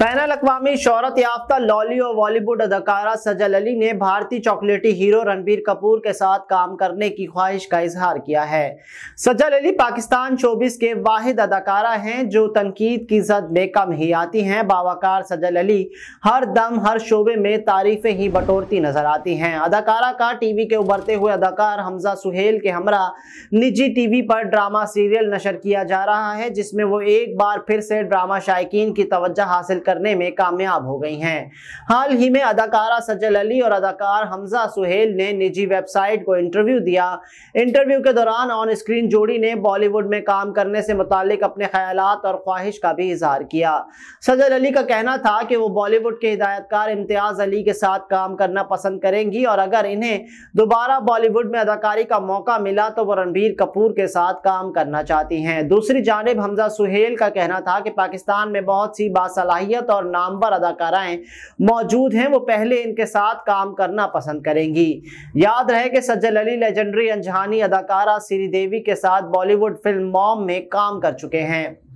ban अवी शहरत याफ्ता लॉली और बॉलीवुड अदाकारा सजल अली ने भारतीय चॉकलेटी हीरो रणबीर कपूर के साथ काम करने की ख्वाहिश का इजहार किया है सजल अली पाकिस्तान शोबिस के वाहिद अदाकारा हैं जो तनकीद की जद में कम ही आती हैं बावाकार सजल अली हर दम हर शोबे में तारीफें ही बटोरती नजर आती हैं अदाकारा का टीवी के उभरते हुए अदाकार हमजा सुहेल के हमरा निजी टीवी पर ड्रामा सीरियल नशर किया जा रहा है जिसमें वो एक बार फिर से ड्रामा शायक की तवज्जो हासिल करने में कामयाब हो गई हैं हाल ही में अदाकारा सजल अली और अदाकार हमजा सुहेल ने निजी वेबसाइट को इंटरव्यू दिया इंटरव्यू के दौरान ऑन स्क्रीन जोड़ी ने बॉलीवुड में काम करने से मुतक अपने ख्याल और ख्वाहिश का भी इजहार किया सजल अली का कहना था कि वो बॉलीवुड के हिदायतकार इम्तियाज़ अली के साथ काम करना पसंद करेंगी और अगर इन्हें दोबारा बॉलीवुड में अदाकारी का मौका मिला तो वो रणबीर कपूर के साथ काम करना चाहती हैं दूसरी जानब हमजा सुहेल का कहना था कि पाकिस्तान में बहुत सी बासलाहियत शख्सियत और नामवर अदाकाराएं मौजूद हैं वो पहले इनके साथ काम करना पसंद करेंगी याद रहे कि सज्जल अली लेजेंडरी अनजहानी अदाकारा श्रीदेवी के साथ बॉलीवुड फिल्म मॉम में काम कर चुके हैं